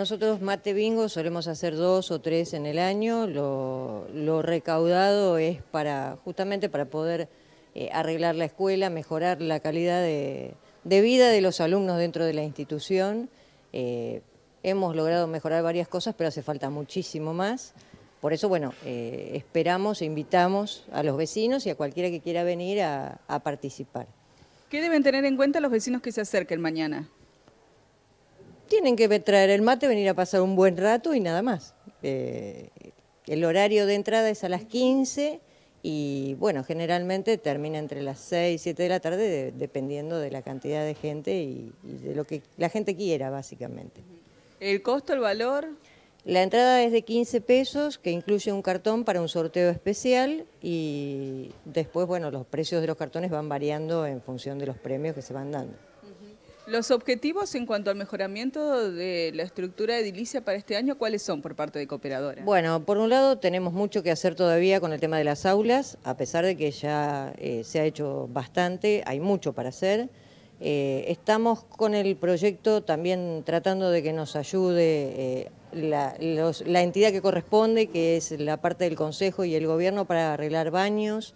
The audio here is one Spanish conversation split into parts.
Nosotros mate bingo solemos hacer dos o tres en el año, lo, recaudado es para justamente para poder eh, arreglar la escuela, mejorar la calidad de, vida de los alumnos dentro de la institución. Eh, hemos logrado mejorar varias cosas, pero hace falta muchísimo más. Por eso, bueno, eh, esperamos e invitamos a los vecinos y a cualquiera que quiera venir a participar. ¿Qué deben tener en cuenta los vecinos que se acerquen mañana? tienen que traer el mate, venir a pasar un buen rato y nada más. Eh, el horario de entrada es a las 15 y bueno, generalmente termina entre las 6 y 7 de la tarde dependiendo de la cantidad de gente y, de lo que la gente quiera básicamente. ¿El costo, el valor? La entrada es de 15 pesos que incluye un cartón para un sorteo especial y después, bueno, los precios de los cartones van variando en función de los premios que se van dando. Los objetivos en cuanto al mejoramiento de la estructura edilicia para este año, ¿cuáles son por parte de Cooperadora? Bueno, por un lado tenemos mucho que hacer todavía con el tema de las aulas, a pesar de que ya eh, se ha hecho bastante, hay mucho para hacer. Eh, estamos con el proyecto también tratando de que nos ayude eh, la, la, entidad que corresponde, que es la parte del Consejo y el Gobierno, para arreglar baños,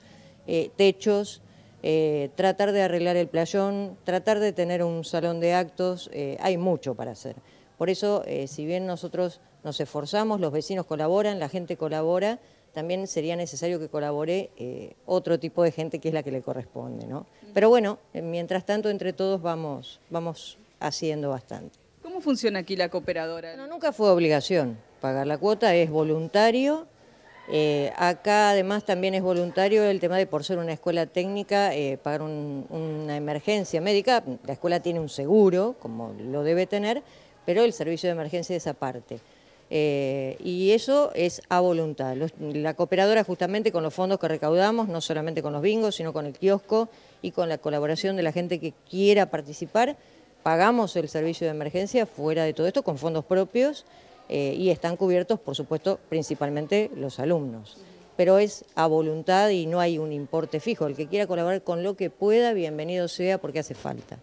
techos, eh, tratar de arreglar el playón, tratar de tener un salón de actos, eh, hay mucho para hacer. Por eso, eh, si bien nosotros nos esforzamos, los vecinos colaboran, la gente colabora, también sería necesario que colabore otro tipo de gente que es la que le corresponde. Pero bueno, mientras tanto, entre todos vamos, vamos haciendo bastante. ¿Cómo funciona aquí la cooperadora? nunca fue obligación. Pagar la cuota es voluntario eh, acá además también es voluntario el tema de por ser una escuela técnica, eh, pagar una emergencia médica, la escuela tiene un seguro, como lo debe tener, pero el servicio de emergencia es aparte. Eh, y eso es a voluntad. la cooperadora justamente con los fondos que recaudamos, no solamente con los bingos, sino con el kiosco y con la colaboración de la gente que quiera participar, pagamos el servicio de emergencia fuera de todo esto con fondos propios eh, y están cubiertos, por supuesto, principalmente los alumnos. Pero es a voluntad y no hay un importe fijo. El que quiera colaborar con lo que pueda, bienvenido sea porque hace falta.